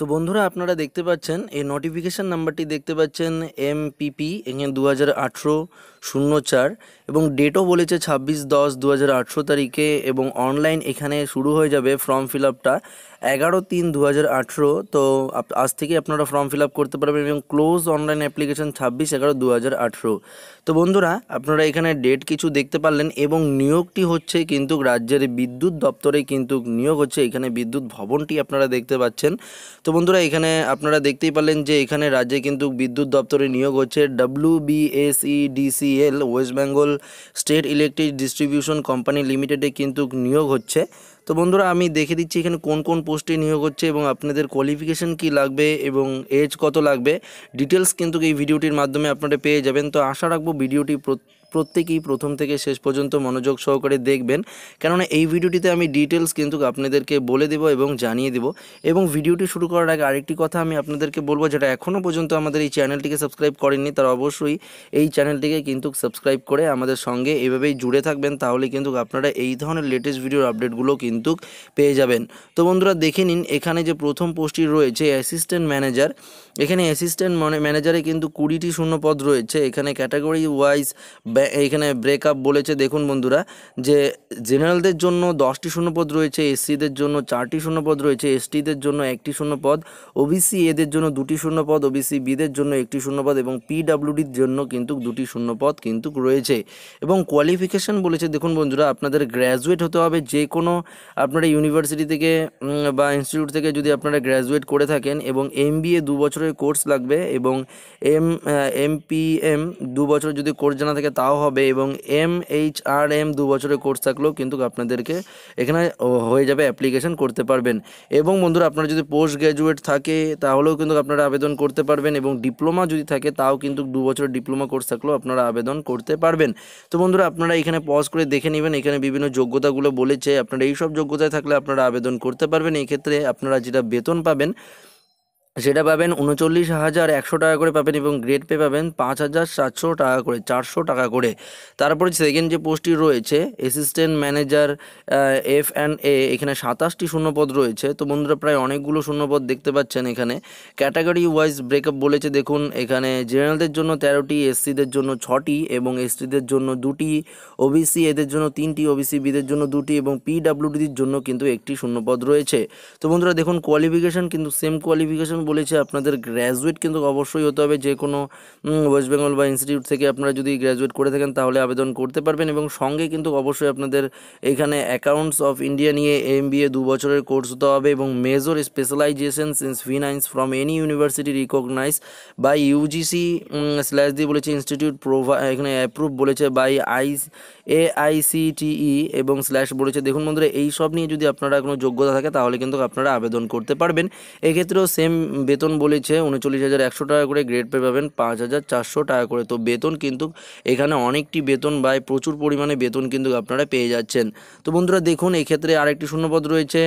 তো বন্ধুরা আপনারা দেখতে পাচ্ছেন এই নোটিফিকেশান নাম্বারটি দেখতে পাচ্ছেন এমপিপি এখানে দু হাজার আঠেরো শূন্য চার এবং ডেটও বলেছে ছাব্বিশ দশ দু হাজার আঠেরো তারিখে এবং অনলাইন এখানে শুরু হয়ে যাবে ফর্ম ফিল আপটা এগারো তিন দু হাজার তো আজ থেকে আপনারা ফর্ম ফিল আপ করতে পারবেন এবং ক্লোজ অনলাইন অ্যাপ্লিকেশান ছাব্বিশ এগারো দু হাজার তো বন্ধুরা আপনারা এখানে ডেট কিছু দেখতে পারলেন এবং নিয়োগটি হচ্ছে কিন্তু রাজ্যের বিদ্যুৎ দপ্তরে কিন্তু নিয়োগ হচ্ছে এখানে বিদ্যুৎ ভবনটি আপনারা দেখতে পাচ্ছেন তো বন্ধুরা এখানে আপনারা দেখতেই পারলেন যে এখানে রাজ্যে কিন্তু বিদ্যুৎ দপ্তরে নিয়োগ হচ্ছে W BSEDCL West Bengal state electric distribution company লিমিটেডে কিন্তু নিয়োগ হচ্ছে তো বন্ধুরা আমি দেখে দিচ্ছি এখানে কোন কোন পোস্টে নিয়োগ হচ্ছে এবং আপনাদের কোয়ালিফিকেশান কি লাগবে এবং এজ কত লাগবে ডিটেলস কিন্তু এই ভিডিওটির মাধ্যমে আপনারা পেয়ে যাবেন তো আশা রাখবো ভিডিওটি প্রত্যেকেই প্রথম থেকে শেষ পর্যন্ত মনোযোগ সহকারে দেখবেন কেননা এই ভিডিওটিতে আমি ডিটেলস কিন্তু আপনাদেরকে বলে দেব এবং জানিয়ে দেব এবং ভিডিওটি শুরু করার আগে আরেকটি কথা আমি আপনাদেরকে বলবো যেটা এখনও পর্যন্ত আমাদের এই চ্যানেলটিকে সাবস্ক্রাইব করেননি তারা অবশ্যই এই চ্যানেলটিকে কিন্তু সাবস্ক্রাইব করে আমাদের সঙ্গে এভাবেই জুড়ে থাকবেন তাহলে কিন্তু আপনারা এই ধরনের লেটেস্ট ভিডিওর আপডেটগুলো কিন্তু পেয়ে যাবেন তো বন্ধুরা দেখে নিন এখানে যে প্রথম পোস্টটি রয়েছে অ্যাসিস্ট্যান্ট ম্যানেজার এখানে অ্যাসিস্ট্যান্ট ম্যানেজারে কিন্তু কুড়িটি শূন্য পদ রয়েছে এখানে ক্যাটাগরি ওয়াইজ এইখানে ব্রেকআপ বলেছে দেখুন বন্ধুরা যে জেনারেলদের জন্য দশটি শূন্যপদ রয়েছে এসসিদের জন্য চারটি শূন্যপদ রয়েছে এসটিদের জন্য একটি শূন্যপদ ওবিসি এদের জন্য দুটি শূন্যপদ ওবিসি বিদের জন্য একটি শূন্যপদ এবং পিডাব্লিউডির জন্য কিন্তু দুটি শূন্যপদ কিন্তু রয়েছে এবং কোয়ালিফিকেশান বলেছে দেখুন বন্ধুরা আপনাদের গ্র্যাজুয়েট হতে হবে যে কোনো আপনারা ইউনিভার্সিটি থেকে বা ইনস্টিটিউট থেকে যদি আপনারা গ্র্যাজুয়েট করে থাকেন এবং এম বি এ দু বছরের কোর্স লাগবে এবং এম এম পি এম দু বছর যদি কোর্স জানা থাকে তাও দেওয়া হবে এবং এম এইচ আর এম দু বছরের কোর্স থাকলেও কিন্তু আপনাদেরকে এখানে হয়ে যাবে অ্যাপ্লিকেশন করতে পারবেন এবং বন্ধুরা আপনারা যদি পোস্ট গ্র্যাজুয়েট থাকে তাহলেও কিন্তু আপনারা আবেদন করতে পারবেন এবং ডিপ্লোমা যদি থাকে তাও কিন্তু দু বছরের ডিপ্লোমা কোর্স থাকলেও আপনারা আবেদন করতে পারবেন তো বন্ধুরা আপনারা এখানে পজ করে দেখে নেবেন এখানে বিভিন্ন যোগ্যতাগুলো বলেছে আপনারা এইসব যোগ্যতায় থাকলে আপনারা আবেদন করতে পারবেন এক্ষেত্রে আপনারা যেটা বেতন পাবেন সেটা পাবেন উনচল্লিশ হাজার একশো টাকা করে পাবেন এবং গ্রেড পে পাবেন পাঁচ হাজার সাতশো টাকা করে চারশো টাকা করে তারপরে সেকেন্ড যে পোস্টটি রয়েছে assistant manager F and A এখানে সাতাশটি শূন্যপদ রয়েছে তো বন্ধুরা প্রায় অনেকগুলো শূন্যপদ দেখতে পাচ্ছেন এখানে ক্যাটাগরি ওয়াইজ ব্রেকআপ বলেছে দেখুন এখানে জেনারেলদের জন্য তেরোটি এসসিদের জন্য ছটি এবং এসটিদের জন্য দুটি ওবিসি এদের জন্য তিনটি ওবিসি বিদের জন্য দুটি এবং পিডাব্লিউডির জন্য কিন্তু একটি শূন্যপদ রয়েছে তো বন্ধুরা দেখুন কোয়ালিফিকেশান কিন্তু সেম কোয়ালিফিকেশান বলেছি আপনাদের গ্র্যাজুয়েট কিন্তু অবশ্যই হতে হবে যে কোনো ওয়েস্ট বেঙ্গল বা ইনস্টিটিউট থেকে আপনারা যদি গ্র্যাজুয়েট করে থাকেন তাহলে আবেদন করতে পারবেন এবং সঙ্গে কিন্তু অবশ্যই আপনাদের এখানে অ্যাকাউন্টস অফ ইন্ডিয়া নিয়ে এম বি এ দু বছরের কোর্স হতে হবে এবং major specialization in finance from any university recognize by UGC slash দিয়ে বলেছে ইনস্টিটিউট প্রোভা এখানে অ্যাপ্রুভ বলেছে বাই আই এআইসিটিই এবং স্ল্যাশ বলেছে দেখুন বন্ধুরা এই সব নিয়ে যদি আপনারা কোনো যোগ্যতা থাকে তাহলে কিন্তু আপনারা আবেদন করতে পারবেন এক্ষেত্রেও সেম বেতন বলেছে উনচল্লিশ হাজার একশো টাকা করে গ্রেড পে পাবেন পাঁচ হাজার চারশো টাকা করে তো বেতন কিন্তু এখানে অনেকটি বেতন বা প্রচুর পরিমাণে বেতন কিন্তু আপনারা পেয়ে যাচ্ছেন তো বন্ধুরা দেখুন এক্ষেত্রে আরেকটি শূন্যপদ রয়েছে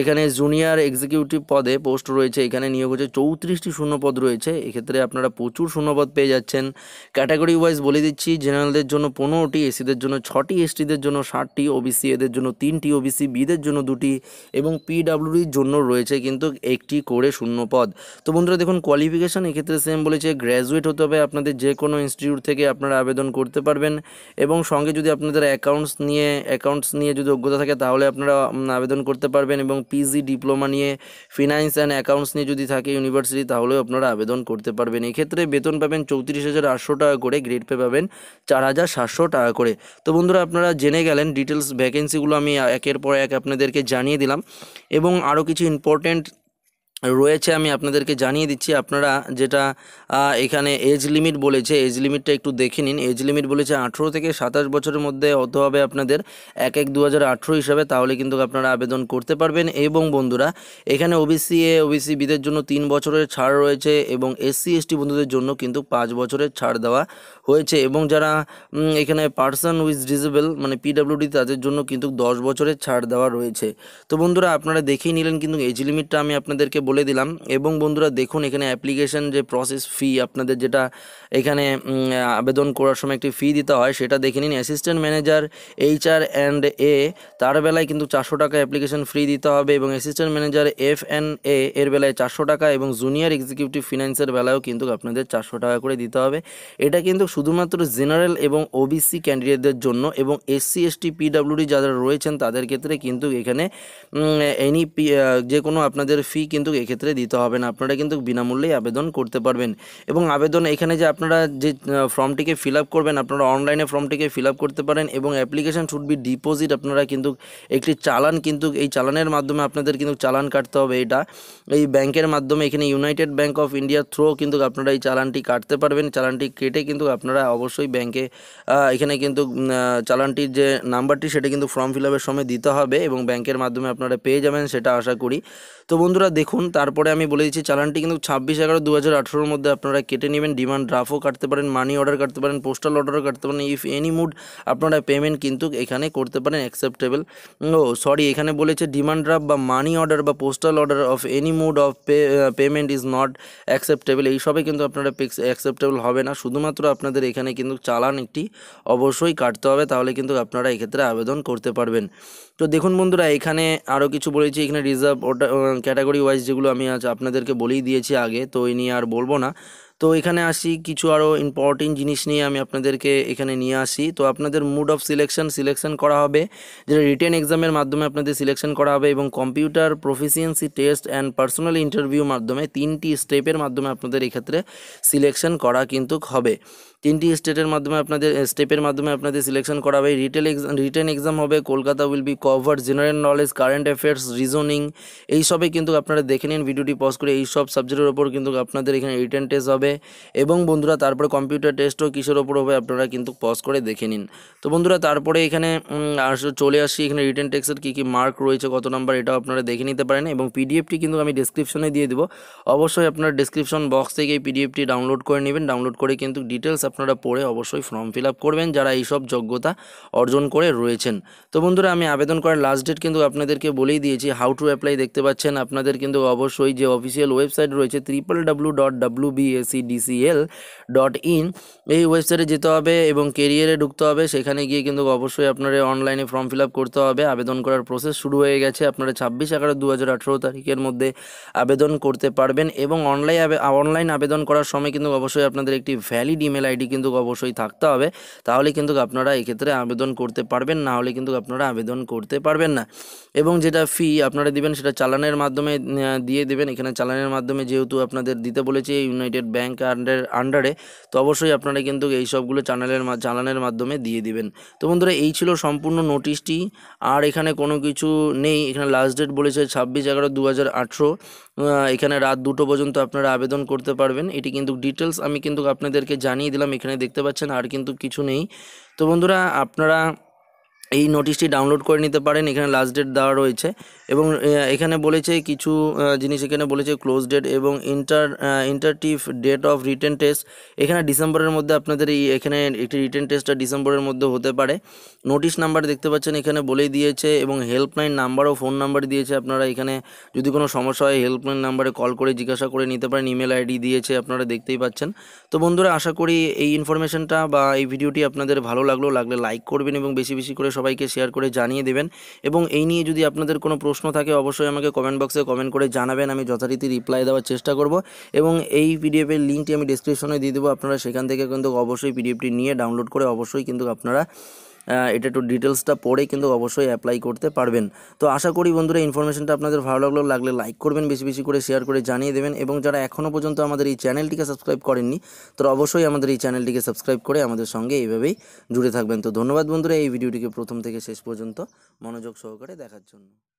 এখানে জুনিয়র এক্সিকিউটিভ পদে পোস্ট রয়েছে এখানে নিয়োগ হচ্ছে চৌত্রিশটি শূন্যপদ রয়েছে এক্ষেত্রে আপনারা প্রচুর শূন্যপদ পেয়ে যাচ্ছেন ক্যাটাগরি ওয়াইজ বলে দিচ্ছি জেনারেলদের জন্য পনেরোটি এসিদের জন্য ছটি এসটিদের জন্য ষাটটি ওবিসি এদের জন্য তিনটি ওবিসি বিদের জন্য দুটি এবং পিডাব্লিউডির জন্য রয়েছে কিন্তু একটি করে শূন্যপদ পদ তো বন্ধুরা দেখুন কোয়ালিফিকেশান এক্ষেত্রে সেম বলেছে গ্র্যাজুয়েট হতে হবে আপনাদের যে কোনো ইনস্টিটিউট থেকে আপনারা আবেদন করতে পারবেন এবং সঙ্গে যদি আপনাদের অ্যাকাউন্টস নিয়ে অ্যাকাউন্টস নিয়ে যদি অজ্ঞতা থাকে তাহলে আপনারা আবেদন করতে পারবেন এবং পিজি ডিপ্লোমা নিয়ে ফিনান্স অ্যান্ড অ্যাকাউন্টস নিয়ে যদি থাকে ইউনিভার্সিটি তাহলেও আপনারা আবেদন করতে পারবেন এক্ষেত্রে বেতন পাবেন চৌত্রিশ হাজার আটশো টাকা করে গ্রেড পে পাবেন চার হাজার সাতশো টাকা করে তো বন্ধুরা আপনারা জেনে গেলেন ডিটেলস ভ্যাকেন্সিগুলো আমি একের পর এক আপনাদেরকে জানিয়ে দিলাম এবং আরও কিছু ইম্পর্টেন্ট রয়েছে আমি আপনাদেরকে জানিয়ে দিচ্ছি আপনারা যেটা এখানে এজ লিমিট বলেছে এজ লিমিটটা একটু দেখে নিন এজ লিমিট বলেছে আঠেরো থেকে সাতাশ বছরের মধ্যে হতে হবে আপনাদের এক এক দু হিসাবে তাহলে কিন্তু আপনারা আবেদন করতে পারবেন এবং বন্ধুরা এখানে ওবিসি এ ওবিসি বিদের জন্য তিন বছরের ছাড় রয়েছে এবং এসসি এসটি বন্ধুদের জন্য কিন্তু পাঁচ বছরের ছাড় দেওয়া হয়েছে এবং যারা এখানে পার্সন উইথ ডিজেবল মানে পিডাব্লিউডি তাদের জন্য কিন্তু দশ বছরের ছাড় দেওয়া রয়েছে তো বন্ধুরা আপনারা দেখেই নিলেন কিন্তু এজ লিমিটটা আমি আপনাদেরকে বলে দিলাম এবং বন্ধুরা দেখুন এখানে অ্যাপ্লিকেশন যে প্রসেস ফি আপনাদের যেটা এখানে আবেদন করার সময় একটি ফি দিতে হয় সেটা দেখে নিন assistant manager HR and A তার বেলায় কিন্তু চারশো টাকা অ্যাপ্লিকেশন ফ্রি দিতে হবে এবং assistant manager F and A এর বেলায় চারশো টাকা এবং জুনিয়র এক্সিকিউটিভ ফিনান্সের বেলায়ও কিন্তু আপনাদের চারশো টাকা করে দিতে হবে এটা কিন্তু শুধুমাত্র জেনারেল এবং ওবিসি ক্যান্ডিডেটদের জন্য এবং এসসি এসটি পিডাব্লিউডি যারা রয়েছেন তাদের ক্ষেত্রে কিন্তু এখানে এনি যে কোনো আপনাদের ফি কিন্তু এক্ষেত্রে দিতে হবে না আপনারা কিন্তু বিনামূল্যেই আবেদন করতে পারবেন এবং আবেদন এখানে যে আপনারা যে ফর্মটিকে ফিল করবেন আপনারা অনলাইনে ফর্মটিকে ফিল করতে পারেন এবং অ্যাপ্লিকেশান শুড বি ডিপোজিট আপনারা কিন্তু একটি চালান কিন্তু এই চালানের মাধ্যমে আপনাদের কিন্তু চালান কাটতে হবে এটা এই ব্যাংকের মাধ্যমে এখানে ইউনাইটেড ব্যাংক অফ ইন্ডিয়ার থ্রো কিন্তু আপনারা এই চালানটি কাটতে পারবেন চালানটি কেটে কিন্তু আপনারা অবশ্যই ব্যাংকে এখানে কিন্তু চালানটির যে নাম্বারটি সেটা কিন্তু ফর্ম ফিল সময় দিতে হবে এবং ব্যাংকের মাধ্যমে আপনারা পেয়ে যাবেন সেটা আশা করি তো বন্ধুরা দেখুন তারপরে আমি বলে দিচ্ছি চালানটি কিন্তু ছাব্বিশ এগারো দু হাজার আঠেরোর মধ্যে আপনারা কেটে নেবেন ডিমান্ড ড্রাফও কাটতে পারেন মানি অর্ডার কাটতে পারেন পোস্টাল অর্ডারও কাটতে পারেন ইফ এনি মুড আপনারা পেমেন্ট কিন্তু এখানে করতে পারেন অ্যাকসেপ্টেবল ও সরি এখানে বলেছে ডিমান্ড ড্রাফ বা মানি অর্ডার বা postal order of any mode of payment is not acceptable এইসবে কিন্তু আপনারা অ্যাকসেপ্টেবল হবে না শুধুমাত্র আপনাদের এখানে কিন্তু চালান একটি অবশ্যই কাটতে হবে তাহলে কিন্তু আপনারা এক্ষেত্রে আবেদন করতে পারবেন তো দেখুন বন্ধুরা এখানে আরও কিছু বলেছি এখানে রিজার্ভ ক্যাটাগরি ওয়াইজ যেগুলো আমি আজ আপনাদেরকে বলেই দিয়েছি আগে তো এই নিয়ে আর বলবো না তো এখানে আসি কিছু আরও ইম্পর্টেন্ট জিনিস নিয়ে আমি আপনাদেরকে এখানে নিয়ে আসি তো আপনাদের মুড অফ সিলেকশন সিলেকশন করা হবে যেটা রিটেন এক্সামের মাধ্যমে আপনাদের সিলেকশন করা হবে এবং computer proficiency test and personal interview মাধ্যমে তিনটি স্টেপের মাধ্যমে আপনাদের এক্ষেত্রে সিলেকশন করা কিন্তু হবে তিনটি স্টেটের মাধ্যমে আপনাদের স্টেপের মাধ্যমে আপনাদের সিলেকশন করা হবে রিটেল এক্সাম রিটেন এক্সাম হবে Kolkata will be cover general knowledge current affairs reasoning এইসবে কিন্তু আপনারা দেখে নিন ভিডিওটি পজ করে এইসব সাবজেক্টের ওপর কিন্তু আপনাদের এখানে রিটেন টেস্ট হবে এবং বন্ধুরা তারপরে কম্পিউটার টেস্টও কিসের ওপর হবে আপনারা কিন্তু পজ করে দেখে নিন তো বন্ধুরা তারপরে এখানে চলে আসি এখানে রিটেন টেক্সের কী কী মার্ক রয়েছে কত নাম্বার এটাও আপনারা দেখে নিতে পারেন এবং পিডিএফটি কিন্তু আমি ডিসক্রিপশনে দিয়ে দেবো অবশ্যই আপনার ডিসক্রিপশন বক্স থেকে এই পিডিএফটি ডাউনলোড করে নেবেন ডাউনলোড করে কিন্তু ডিটেলস আপনারা পড়ে অবশ্যই ফর্ম ফিল আপ করবেন যারা এইসব যোগ্যতা অর্জন করে রয়েছেন তো বন্ধুরা আমি আবেদন করার লাস্ট ডেট কিন্তু আপনাদেরকে বলেই দিয়েছি হাউ টু অ্যাপ্লাই দেখতে পাচ্ছেন আপনাদের কিন্তু অবশ্যই যে অফিসিয়াল ওয়েবসাইট রয়েছে triple W dot W BS NCDCL dot in এই ওয়েবসাইটে যেতে হবে এবং কেরিয়ারে ঢুকতে হবে সেখানে গিয়ে কিন্তু অবশ্যই আপনারা অনলাইনে ফর্ম ফিল আপ করতে হবে আবেদন করার প্রসেস শুরু হয়ে গেছে আপনারা ছাব্বিশ এগারো দু হাজার আঠেরো তারিখের মধ্যে আবেদন করতে পারবেন এবং অনলাইন অনলাইন আবেদন করার সময় কিন্তু অবশ্যই আপনাদের একটি ভ্যালিড ইমেল আইডি কিন্তু অবশ্যই থাকতে হবে তাহলে কিন্তু আপনারা এক্ষেত্রে আবেদন করতে পারবেন না হলে কিন্তু আপনারা আবেদন করতে পারবেন না এবং যেটা ফি আপনারা দিবেন সেটা চালানের মাধ্যমে দিয়ে দেবেন এখানে চালানের মাধ্যমে যেহেতু আপনাদের দিতে বলেছে ইউনাইটেড ব্যাংক ব্যাংক আন্ডার আন্ডারে তো অবশ্যই আপনারা কিন্তু এই সবগুলো চ্যানেলের চালানের মাধ্যমে দিয়ে দিবেন তো বন্ধুরা এই ছিল সম্পূর্ণ নোটিশটি আর এখানে কোনো কিছু নেই এখানে লাস্ট ডেট বলেছে ছাব্বিশ এগারো দু এখানে রাত দুটো পর্যন্ত আপনারা আবেদন করতে পারবেন এটি কিন্তু ডিটেলস আমি কিন্তু আপনাদেরকে জানিয়ে দিলাম এখানে দেখতে পাচ্ছেন আর কিন্তু কিছু নেই তো বন্ধুরা আপনারা এই নোটিশটি ডাউনলোড করে নিতে পারেন এখানে লাস্ট ডেট দেওয়া রয়েছে এবং এখানে বলেছে কিছু জিনিস এখানে বলেছে ক্লোজ ডেট এবং inter tentative date of written test এখানে ডিসেম্বরের মধ্যে আপনাদের এই এখানে একটি রিটেন টেস্টটা ডিসেম্বরের মধ্যে হতে পারে নোটিশ নাম্বার দেখতে পাচ্ছেন এখানে বলেই দিয়েছে এবং হেল্পলাইন নাম্বার ও ফোন নাম্বার দিয়েছে আপনারা এখানে যদি কোনো সমস্যা হয় হেল্পলাইন নাম্বারে কল করে জিজ্ঞাসা করে নিতে পারেন ইমেল আইডি দিয়েছে আপনারা দেখতেই পাচ্ছেন তো বন্ধুরা আশা করি এই ইনফরমেশনটা বা এই ভিডিওটি আপনাদের ভালো লাগলো লাগলে লাইক করবেন এবং বেশি বেশি করে সব সবাইকে শেয়ার করে জানিয়ে দেবেন এবং এই নিয়ে যদি আপনাদের কোনো প্রশ্ন থাকে অবশ্যই আমাকে কমেন্ট বক্সে কমেন্ট করে জানাবেন আমি যথারীতি রিপ্লাই দেওয়ার চেষ্টা করব এবং এই পিডিএফের লিঙ্কটি আমি ডিসক্রিপশনে দিয়ে দেবো আপনারা সেখান থেকে কিন্তু অবশ্যই পিডিএফটি নিয়ে ডাউনলোড করে অবশ্যই কিন্তু আপনারা এটা একটু ডিটেলসটা পড়ে কিন্তু অবশ্যই অ্যাপ্লাই করতে পারবেন তো আশা করি বন্ধুরা ইনফরমেশনটা আপনাদের ভালো লাগলো লাগলে লাইক করবেন বেশি বেশি করে শেয়ার করে জানিয়ে দেবেন এবং যারা এখনও পর্যন্ত আমাদের এই চ্যানেলটিকে সাবস্ক্রাইব করেননি তো অবশ্যই আমাদের এই চ্যানেলটিকে সাবস্ক্রাইব করে আমাদের সঙ্গে এইভাবেই জুড়ে থাকবেন তো ধন্যবাদ বন্ধুরা এই ভিডিওটিকে প্রথম থেকে শেষ পর্যন্ত মনোযোগ সহকারে দেখার জন্য